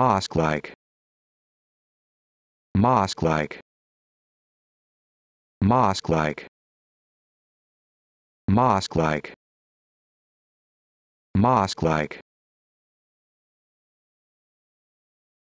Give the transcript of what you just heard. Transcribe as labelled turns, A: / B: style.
A: mosque-like mosque-like mosque-like mosque-like mosque-like